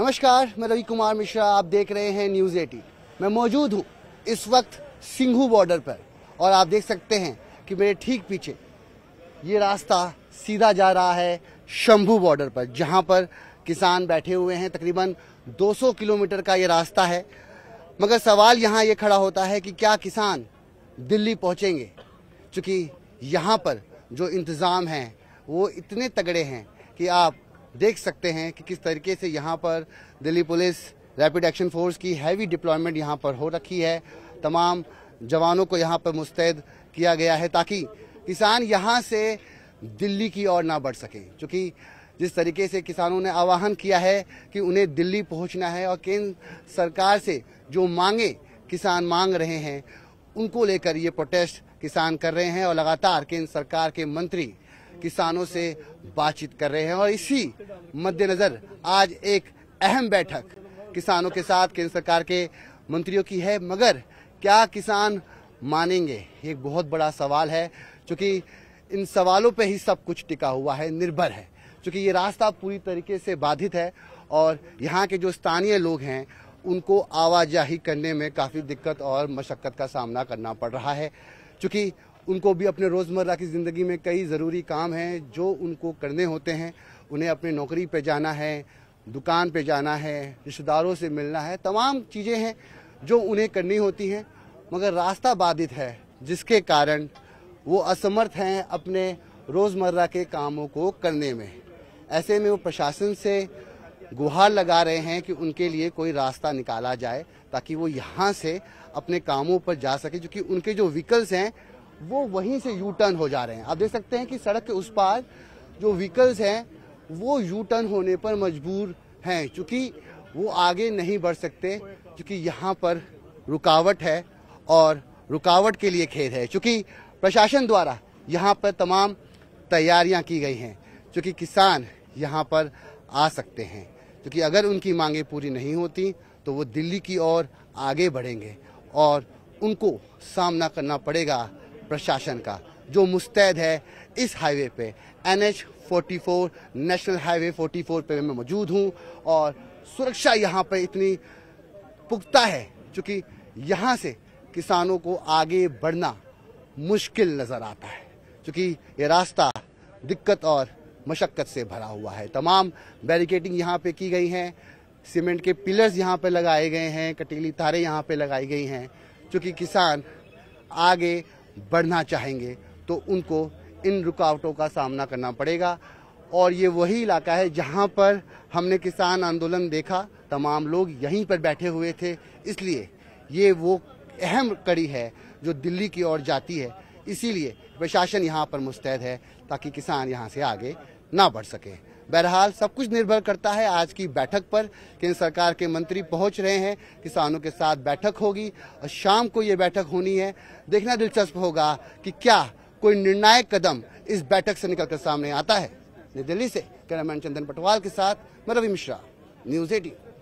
नमस्कार मैं रवि कुमार मिश्रा आप देख रहे हैं न्यूज एटी मैं मौजूद हूँ इस वक्त सिंघू बॉर्डर पर और आप देख सकते हैं कि मेरे ठीक पीछे ये रास्ता सीधा जा रहा है शंभू बॉर्डर पर जहाँ पर किसान बैठे हुए हैं तकरीबन 200 किलोमीटर का ये रास्ता है मगर सवाल यहाँ ये खड़ा होता है कि क्या किसान दिल्ली पहुँचेंगे चूँकि यहाँ पर जो इंतज़ाम हैं वो इतने तगड़े हैं कि आप देख सकते हैं कि किस तरीके से यहाँ पर Delhi police rapid action force की हैवी डिप्लॉयमेंट यहाँ पर हो रखी है तमाम जवानों को यहाँ पर मुस्तैद किया गया है ताकि किसान यहाँ से दिल्ली की ओर ना बढ़ सकें क्योंकि जिस तरीके से किसानों ने आह्वान किया है कि उन्हें दिल्ली पहुंचना है और केंद्र सरकार से जो मांगे किसान मांग रहे हैं उनको लेकर ये प्रोटेस्ट किसान कर रहे हैं और लगातार केंद्र सरकार के मंत्री किसानों से बातचीत कर रहे हैं और इसी मद्देनज़र आज एक अहम बैठक किसानों के साथ केंद्र सरकार के मंत्रियों की है मगर क्या किसान मानेंगे एक बहुत बड़ा सवाल है क्योंकि इन सवालों पर ही सब कुछ टिका हुआ है निर्भर है क्योंकि ये रास्ता पूरी तरीके से बाधित है और यहाँ के जो स्थानीय लोग हैं उनको आवाजाही करने में काफ़ी दिक्कत और मशक्क़त का सामना करना पड़ रहा है चूँकि उनको भी अपने रोज़मर्रा की ज़िंदगी में कई ज़रूरी काम हैं जो उनको करने होते हैं उन्हें अपने नौकरी पे जाना है दुकान पे जाना है रिश्तेदारों से मिलना है तमाम चीज़ें हैं जो उन्हें करनी होती हैं मगर रास्ता बाधित है जिसके कारण वो असमर्थ हैं अपने रोज़मर्रा के कामों को करने में ऐसे में वो प्रशासन से गुहार लगा रहे हैं कि उनके लिए कोई रास्ता निकाला जाए ताकि वो यहाँ से अपने कामों पर जा सके क्योंकि उनके जो व्हीकल्स हैं वो वहीं से यू टर्न हो जा रहे हैं आप देख सकते हैं कि सड़क के उस पार जो व्हीकल्स हैं वो यू टर्न होने पर मजबूर हैं क्योंकि वो आगे नहीं बढ़ सकते क्योंकि यहाँ पर रुकावट है और रुकावट के लिए खेद है क्योंकि प्रशासन द्वारा यहाँ पर तमाम तैयारियाँ की गई हैं क्योंकि किसान यहाँ पर आ सकते हैं क्योंकि अगर उनकी मांगें पूरी नहीं होती तो वो दिल्ली की ओर आगे बढ़ेंगे और उनको सामना करना पड़ेगा प्रशासन का जो मुस्तैद है इस हाईवे पे N H forty four national highway 44 पे मैं मौजूद हूँ और सुरक्षा यहाँ पे इतनी पुख्ता है क्योंकि यहाँ से किसानों को आगे बढ़ना मुश्किल नज़र आता है क्योंकि ये रास्ता दिक्कत और मशक्क़त से भरा हुआ है तमाम बैरिकेडिंग यहाँ पे की गई हैं सीमेंट के पिलर्स यहाँ पे लगाए गए हैं कटीली तारें यहाँ पे लगाई गई हैं क्योंकि किसान आगे बढ़ना चाहेंगे तो उनको इन रुकावटों का सामना करना पड़ेगा और ये वही इलाका है जहाँ पर हमने किसान आंदोलन देखा तमाम लोग यहीं पर बैठे हुए थे इसलिए ये वो अहम कड़ी है जो दिल्ली की ओर जाती है इसीलिए प्रशासन यहाँ पर मुस्तैद है ताकि किसान यहाँ से आगे ना बढ़ सके बहरहाल सब कुछ निर्भर करता है आज की बैठक पर केंद्र सरकार के मंत्री पहुंच रहे हैं किसानों के साथ बैठक होगी और शाम को ये बैठक होनी है देखना दिलचस्प होगा कि क्या कोई निर्णायक कदम इस बैठक से निकलकर सामने आता है नई दिल्ली से कैमरामैन चंदन पटवाल के साथ मैं रवि मिश्रा न्यूज एटीन